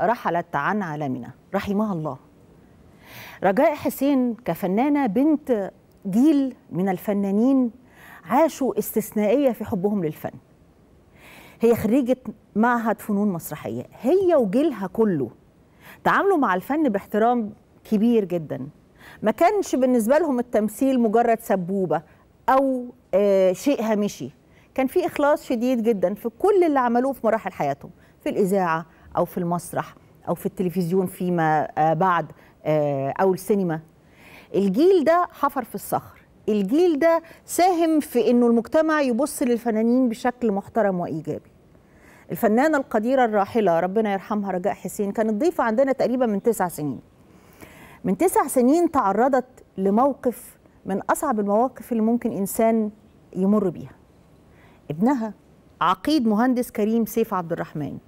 رحلت عن عالمنا رحمها الله رجاء حسين كفنانة بنت جيل من الفنانين عاشوا استثنائية في حبهم للفن هي خريجة معهد فنون مسرحية هي وجيلها كله تعاملوا مع الفن باحترام كبير جدا ما كانش بالنسبة لهم التمثيل مجرد سبوبة أو آه، شيء هامشي كان في إخلاص شديد جدا في كل اللي عملوه في مراحل حياتهم في الإذاعة أو في المسرح أو في التلفزيون فيما آه، بعد آه، أو السينما الجيل ده حفر في الصخر الجيل ده ساهم في أنه المجتمع يبص للفنانين بشكل محترم وإيجابي الفنانة القديرة الراحلة ربنا يرحمها رجاء حسين كانت ضيفة عندنا تقريبا من تسع سنين من تسع سنين تعرضت لموقف من أصعب المواقف اللي ممكن إنسان يمر بيها ابنها عقيد مهندس كريم سيف عبد الرحمن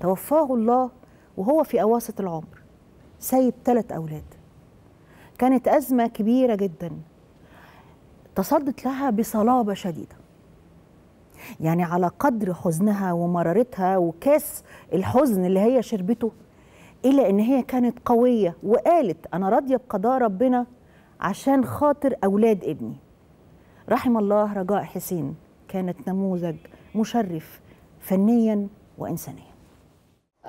توفاه الله وهو في أواسط العمر سايب ثلاث أولاد كانت أزمة كبيرة جدا تصدت لها بصلابة شديدة يعني على قدر حزنها ومرارتها وكاس الحزن اللي هي شربته إلا إن هي كانت قوية وقالت أنا راضية بقضاء ربنا عشان خاطر أولاد ابني رحم الله رجاء حسين كانت نموذج مشرف فنيا وإنسانيا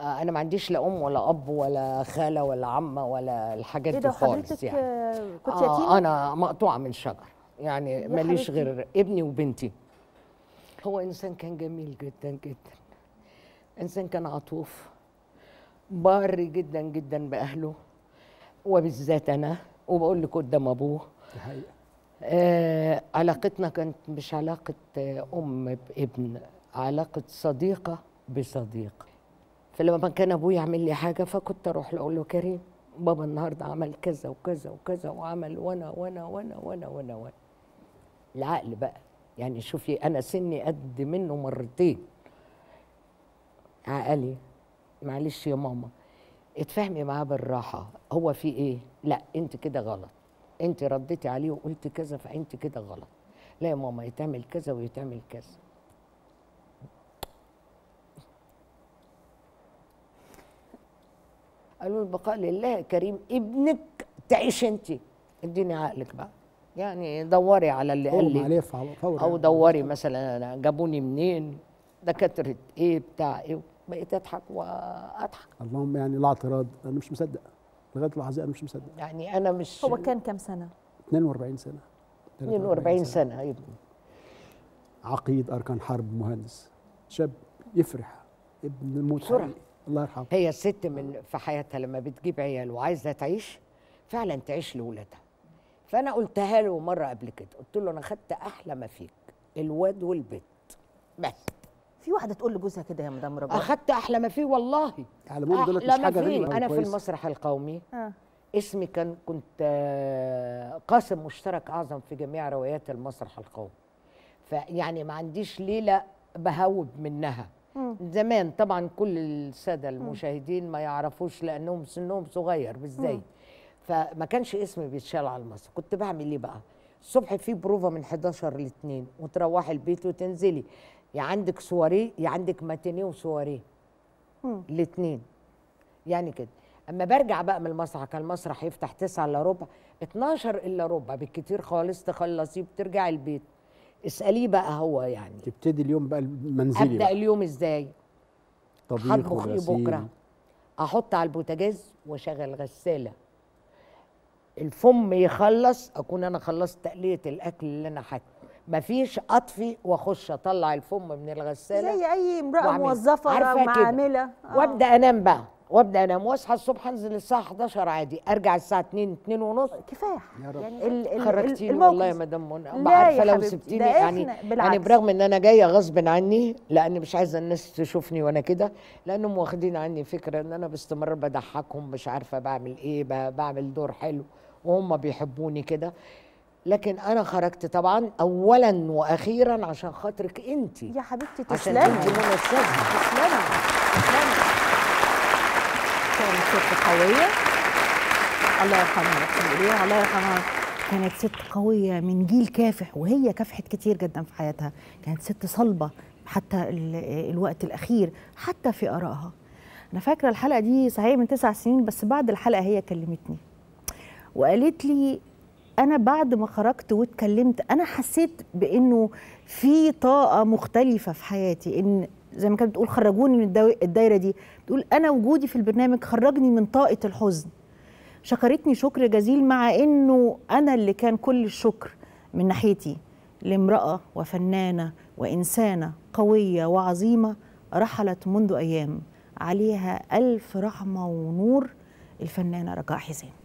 آه، انا ما عنديش لا ام ولا اب ولا خاله ولا عمه ولا الحاجات إيه دي خالص يعني آه، كنت آه انا مقطوعه من شجر يعني ماليش غير ابني وبنتي هو انسان كان جميل جدا جدا انسان كان عطوف بار جدا جدا باهله وبالذات انا وبقول لك قدام ابوه آه علاقتنا كانت مش علاقه آه، ام بابن علاقه صديقه بصديق فلما كان ابويا يعمل لي حاجه فكنت اروح له اقول له كريم بابا النهارده عمل كذا وكذا وكذا وعمل وانا وانا وانا وانا وانا وانا العقل بقى يعني شوفي انا سني قد منه مرتين عقلي معلش يا ماما اتفهمي معاه بالراحه هو في ايه لا انت كده غلط انت رديتي عليه وقلت كذا فانت كده غلط لا يا ماما يتعمل كذا ويتعمل كذا قالوا البقاء لله كريم ابنك تعيش انت اديني عقلك بقى يعني دوري على اللي قال لي او دوري مثلا جابوني منين دكاتره ايه بتاع ايه بقيت اضحك واضحك اللهم يعني لا اعتراض انا مش مصدق لغايه اللحظه انا مش مصدق يعني انا مش هو كان كام سنه 42 سنه 42 سنه, سنة أيوة. ابني عقيد اركان حرب مهندس شاب يفرح ابن الموت بسرعه الله يرحمه هي الست من في حياتها لما بتجيب عيال وعايزه تعيش فعلا تعيش لاولادها فانا قلتها له مره قبل كده قلت له انا خدت احلى ما فيك الواد والبنت بس في واحده تقول لجوزها كده يا مدام رجاء اخدت احلى ما فيه والله على يعني بالي دول مش حاجه غريبه انا كويس. في المسرح القومي آه. اسمي كان كنت آه، قاسم مشترك اعظم في جميع روايات المسرح القومي فيعني ما عنديش ليله بهوب منها زمان طبعا كل الساده المشاهدين ما يعرفوش لانهم سنهم صغير بالذات فما كانش اسمي بيتشال على المسرح كنت بعمل ايه بقى الصبح في بروفه من 11 ل 2 وتروحي البيت وتنزلي يا عندك صوري يا عندك ماتيني وصوري الاثنين يعني كده اما برجع بقى من المسرح كان المسرح يفتح 9 الا ربع 12 الا ربع بالكتير خالص تخلصي بترجعي البيت اساليه بقى هو يعني تبتدي اليوم بقى المنزلي ابدا بقى. اليوم ازاي طبيخ ايه بكره احط على البوتاجاز واشغل غساله الفم يخلص اكون انا خلصت تقليه الاكل اللي انا حاكله مفيش اطفي واخش اطلع الفم من الغساله زي اي امراه موظفه او عامله آه. وابدا انام بقى وابدا انام واصحى الصبح انزل الساعه 11 عادي ارجع الساعه 2 2 ونص كفاح يا رب يعني خرجتيني والله يا مدام منى عارفه لو سبتيني يعني بالعكس. يعني برغم ان انا جايه غصب عني لان مش عايزه الناس تشوفني وانا كده لانهم واخدين عني فكره ان انا باستمرار بضحكهم مش عارفه بعمل ايه بعمل دور حلو وهم بيحبوني كده لكن انا خرجت طبعا اولا واخيرا عشان خاطرك انت يا حبيبتي تسلمي عشان انت منى تسلمي تسلمي كانت ست قوية الله يرحمها إليها الله يرحمها كانت ست قوية من جيل كافح وهي كافحت كتير جدا في حياتها كانت ست صلبة حتى الوقت الأخير حتى في آرائها أنا فاكرة الحلقة دي صحيح من تسع سنين بس بعد الحلقة هي كلمتني وقالت لي انا بعد ما خرجت واتكلمت انا حسيت بانه في طاقه مختلفه في حياتي ان زي ما كانت بتقول خرجوني من الدايره دي بتقول انا وجودي في البرنامج خرجني من طاقه الحزن شكرتني شكر جزيل مع انه انا اللي كان كل الشكر من ناحيتي لامراه وفنانه وانسانه قويه وعظيمه رحلت منذ ايام عليها الف رحمه ونور الفنانه رجاء حسين